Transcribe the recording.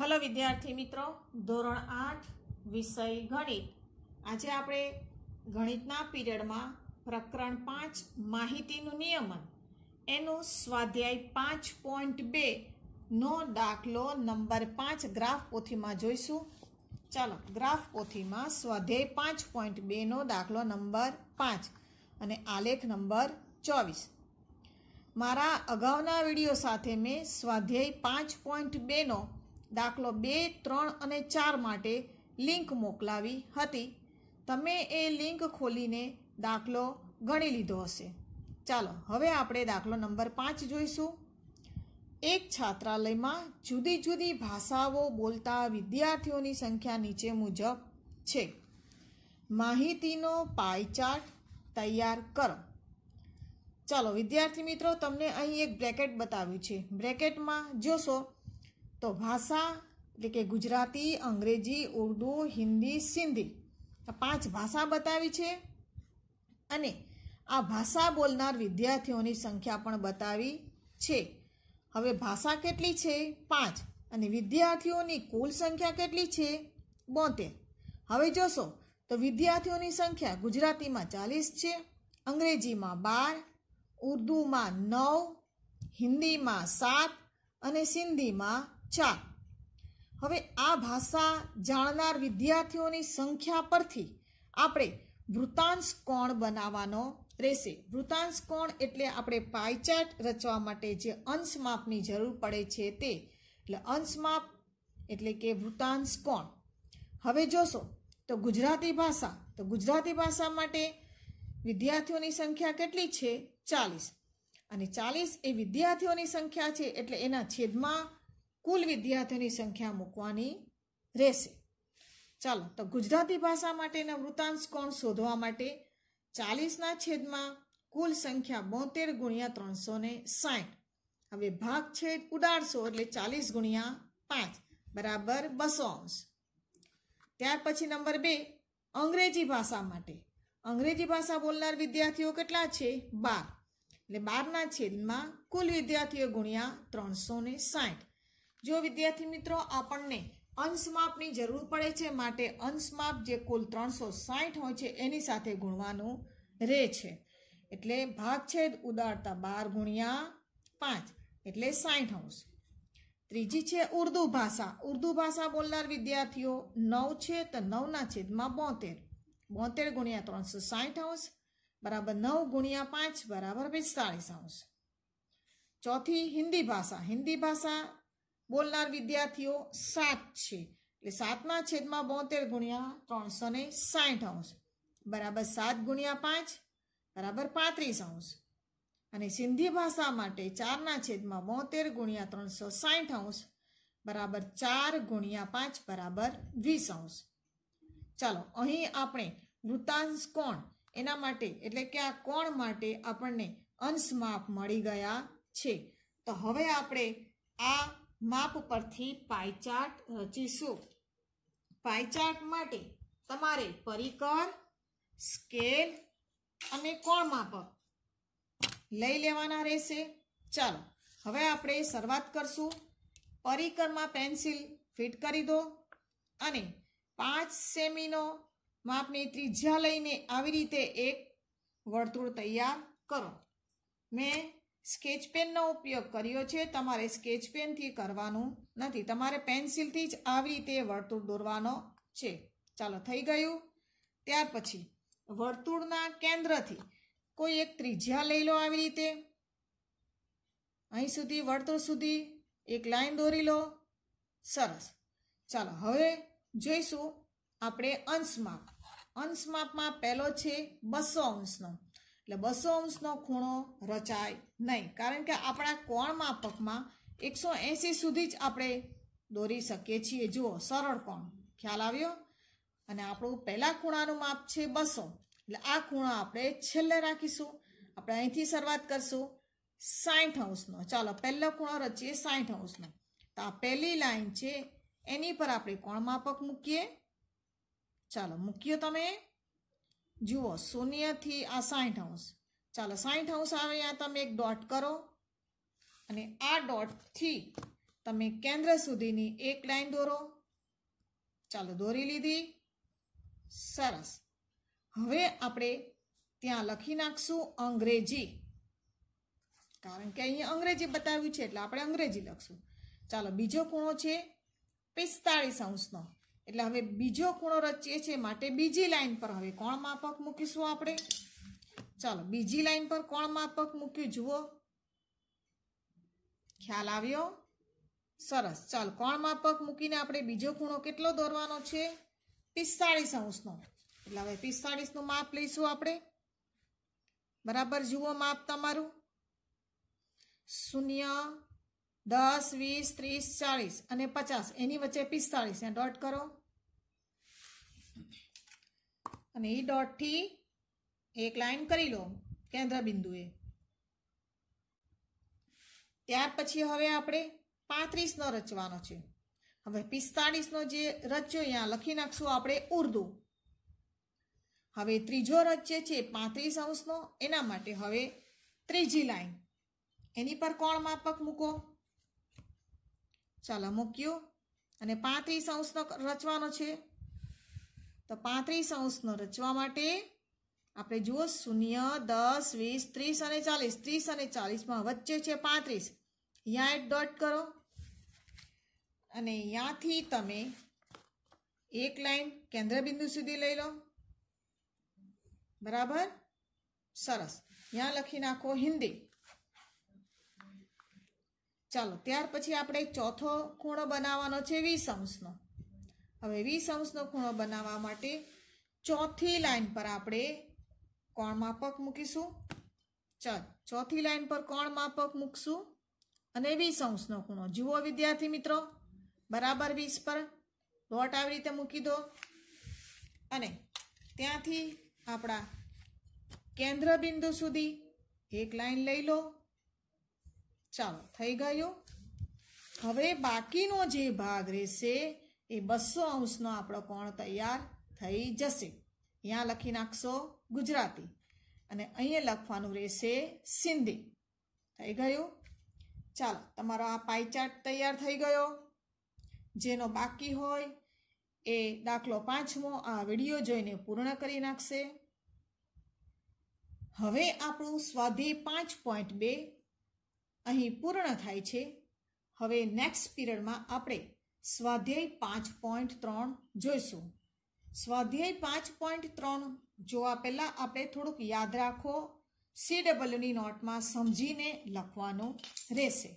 hello વિદ્યાર્થી મિત્રો ધોરણ આઠ વિષય ગણિત આજે આપણે ગણિતના પીરિયડમાં પ્રકરણ પાંચ માહિતીનું નિયમન એનું સ્વાધ્યાય પાંચ પોઈન્ટ બે નો દાખલો નંબર પાંચ ગ્રાફ પોથીમાં જોઈશું ચાલો ગ્રાફ પોથીમાં સ્વાધ્યાય પાંચ પોઈન્ટ બેનો દાખલો નંબર પાંચ અને આલેખ નંબર ચોવીસ મારા અગાઉના વિડીયો સાથે મેં સ્વાધ્યાય પાંચ પોઈન્ટ બેનો નો દાખલો બે ત્રણ અને ચાર માટે લિંક મોકલાવી હતી તમે એ લિંક ખોલીને દાખલો ગણી લીધો હશે ચાલો હવે આપણે દાખલો નંબર પાંચ જોઈશું એક છાત્રાલયમાં જુદી જુદી ભાષાઓ બોલતા વિદ્યાર્થીઓની સંખ્યા નીચે મુજબ છે માહિતીનો પાયચાર્ટ તૈયાર કરો ચાલો વિદ્યાર્થી મિત્રો તમને અહીં એક બ્રેકેટ બતાવ્યું છે બ્રેકેટમાં જોશો તો ભાષા એટલે કે ગુજરાતી અંગ્રેજી ઉર્દૂ હિન્દી સિંધી આ પાંચ ભાષા બતાવી છે અને આ ભાષા બોલનાર વિદ્યાર્થીઓની સંખ્યા પણ બતાવી છે હવે ભાષા કેટલી છે પાંચ અને વિદ્યાર્થીઓની કુલ સંખ્યા કેટલી છે બોતેર હવે જોશો તો વિદ્યાર્થીઓની સંખ્યા ગુજરાતીમાં ચાલીસ છે અંગ્રેજીમાં બાર ઉર્દુમાં નવ હિન્દીમાં સાત અને સિંધીમાં ચાર હવે આ ભાષા જાણનાર વિદ્યાર્થીઓની સંખ્યા પરથી આપણે વૃતાંશ કોણ બનાવવાનો રહેશે વૃતાંશ કોણ એટલે આપણે પાઇચાર્ટ રચવા માટે જે અંશ માપની જરૂર પડે છે તે એટલે અંશમાપ એટલે કે વૃતાંશ કોણ હવે જોશો તો ગુજરાતી ભાષા તો ગુજરાતી ભાષા માટે વિદ્યાર્થીઓની સંખ્યા કેટલી છે ચાલીસ અને ચાલીસ એ વિદ્યાર્થીઓની સંખ્યા છે એટલે એના છેદમાં કુલ વિદ્યાર્થીઓની સંખ્યા મૂકવાની રહેશે ચાલો તો ગુજરાતી ભાષા માટેના વૃતાંશ કોણ શોધવા માટે ચાલીસના છેદમાં કુલ સંખ્યા બોતેર ગુણ્યા ત્રણસો ને સાઠ હવે ભાગ છેદ ઉડાડશો એટલે ચાલીસ ગુણ્યા પાંચ બરાબર બસો અંશ ત્યાર પછી નંબર બે અંગ્રેજી ભાષા માટે અંગ્રેજી ભાષા બોલનાર વિદ્યાર્થીઓ કેટલા છે બાર એટલે બારના છેદમાં કુલ વિદ્યાર્થીઓ ગુણ્યા ત્રણસો ને સાઠ જો વિદ્યાર્થી મિત્રો આપણને અંશમાપની જરૂર પડે છે માટે અંશમાપ જે કુલ ત્રણસો સાઠ હોય છે એની સાથે ગુણવાનું રહે છે એટલે ભાગ છેદ ઉદારતા બાર ગુણ્યા પાંચ એટલે સાઠ અંશ ત્રીજી છે ઉર્દુ ભાષા ઉર્દુ ભાષા બોલનાર વિદ્યાર્થીઓ નવ છે તો નવના છેદમાં બોતેર બોતેર ગુણ્યા ત્રણસો સાઠ અંશ બરાબર નવ ગુણ્યા પાંચ બરાબર પિસ્તાળીસ અંશ ચોથી હિન્દી ભાષા હિન્દી ભાષા બોલનાર વિદ્યાર્થીઓ સાત છે એટલે સાતના છેદમાં બોતેર ગુણ્યા ત્રણસો ને સાઠ અંશ બરાબર સાત ગુણ્યા પાંચ બરાબર પાંત્રીસ અંશ અને સિંધી ભાષા માટે ચારના છેદમાં બોતેર ગુણ્યા ત્રણસો સાઠ અંશ બરાબર ચાર ગુણ્યા પાંચ બરાબર વીસ અંશ ચાલો અહીં આપણે વૃતાંશ કોણ એના માટે એટલે કે આ કોણ માટે આપણને અંશ માપ મળી ગયા છે તો હવે આપણે આ માપ પરથી પાયચાર્ટ રચીશું પાયચાર્ટ માટે તમારે પરિકર સ્કેલ અને કોણ માપક લઈ લેવાના રહેશે ચાલો હવે આપણે શરૂઆત કરશું પરિકરમાં પેન્સિલ ફિટ કરી દો અને પાંચ સેમીનો માપની ત્રિજ્યા લઈને આવી રીતે એક વર્તુળ તૈયાર કરો મેં સ્કેચ પેનનો ઉપયોગ કર્યો છે તમારે સ્કેચ પેનથી કરવાનું નથી તમારે પેન્સિલથી જ આવી રીતે વર્તુળ દોરવાનો છે ચાલો થઈ ગયું ત્યાર પછી વર્તુળના કેન્દ્રથી કોઈ એક ત્રિજ્યા લઈ લો આવી રીતે અહીં સુધી વર્તુળ સુધી એક લાઈન દોરી લો સરસ ચાલો હવે જોઈશું આપણે અંશમાપ અંશમાપમાં પહેલો છે બસો અંશનો એટલે બસો અંશનો ખૂણો રચાય નહીં કારણ કે આપણા કોણ માપકમાં એકસો એંસી સુધી જ આપણે દોરી શકીએ છીએ જુઓ સરળ કોણ ખ્યાલ આવ્યો અને આપણું પહેલાં ખૂણાનું માપ છે બસો એટલે આ ખૂણો આપણે છેલ્લે રાખીશું આપણે અહીંથી શરૂઆત કરશું સાઠ અંશનો ચાલો પહેલો ખૂણો રચીએ સાઠ અંશનો તો આ પહેલી લાઈન છે એની પર આપણે કોણ માપક મૂકીએ ચાલો મૂકીએ તમે જુઓ શૂન્યથી આ સાઠ અંશ ચાલો સાઠ અંશ આવે આ તમે એક ડોટ કરો અને આ ડોટથી તમે કેન્દ્ર સુધીની એક લાઈન દોરો ચાલો દોરી લીધી સરસ હવે આપણે ત્યાં લખી નાખશું અંગ્રેજી કારણ કે અહીંયા અંગ્રેજી બતાવ્યું છે એટલે આપણે અંગ્રેજી લખશું ચાલો બીજો ખૂણો છે પિસ્તાળીસ અંશનો એટલે હવે બીજો ખૂણો રચીએ છીએ માટે બીજી લાઈન પર હવે કોણ માપક મૂકીશું આપણે ચાલો બીજી લાઈન પર કોણ માપક મૂક્યું જુઓ ખ્યાલ આવ્યો સરસ ચાલો કોણ માપક મૂકીને આપણે બીજો ખૂણો કેટલો દોરવાનો છે પિસ્તાળીસ અંશનો એટલે હવે પિસ્તાળીસનું માપ લઈશું આપણે બરાબર જુઓ માપ તમારું શૂન્ય દસ વીસ ત્રીસ ચાલીસ અને પચાસ એની વચ્ચે પિસ્તાળીસ ને ડોટ કરો અને એ ડોટથી એક લાઈન કરી લો કેન્દ્ર બિંદુએ ત્યાર પછી હવે આપણે પાંત્રીસનો રચવાનો છે હવે પિસ્તાળીસનો જે રચ્યો અહીંયા લખી નાખશું આપણે ઉર્દુ હવે ત્રીજો રચ્ય છે પાંત્રીસ અંશનો એના માટે હવે ત્રીજી લાઈન એની પર કોણ માપક મૂકો ચાલો મૂક્યું અને પાંત્રીસ અંશનો રચવાનો છે તો પાંત્રીસ અંશનો રચવા માટે આપણે જુઓ શૂન્ય દસ વીસ ત્રીસ અને ચાલીસ ત્રીસ અને ચાલીસમાં વચ્ચે છે પાંત્રીસ અહીંયા એક ડોટ કરો અને અહીંયાથી તમે એક લાઈન કેન્દ્રબિંદુ સુધી લઈ લો બરાબર સરસ ત્યાં લખી નાખો હિન્દી ચાલો ત્યાર પછી આપણે ચોથો ખૂણો બનાવવાનો છે વીસ અંશનો હવે વીસ અંશનો ખૂણો બનાવવા માટે ચોથી લાઈન પર આપણે કોણ માપક મૂકીશું ચાલ ચોથી લાઈન પર કોણ માપક મૂકશું અને વીસ અંશનો ખૂણો જુઓ વિદ્યાર્થી મિત્રો બરાબર વીસ પર ડોટ આવી રીતે મૂકી દો અને ત્યાંથી આપણા કેન્દ્ર બિંદુ સુધી એક લાઈન લઈ લો ચાલો થઈ ગયું હવે બાકીનો જે ભાગ રહેશે એ બસો અંશનો આપણો કોણ તૈયાર થઈ જશે ત્યાં લખી નાખશો ગુજરાતી અને અહીંયા લખવાનું રહેશે સિંધી થઈ ગયું ચાલો તમારો આ પાઈ તૈયાર થઈ ગયો જેનો બાકી હોય એ દાખલો પાંચમો આ વિડીયો જોઈને પૂર્ણ કરી નાખશે હવે આપણું સ્વાધ્યાય પાંચ પોઈન્ટ બે અહીં પૂર્ણ થાય છે હવે નેક્સ્ટ પીરિયડમાં આપણે સ્વાધ્યાય પાંચ પોઈન્ટ ત્રણ જોઈશું સ્વાધ્યાય પાંચ પોઈન્ટ ત્રણ જોવા પહેલાં આપણે થોડુંક યાદ રાખો સી ડબલ્યુની નોટમાં સમજીને લખવાનું રહેશે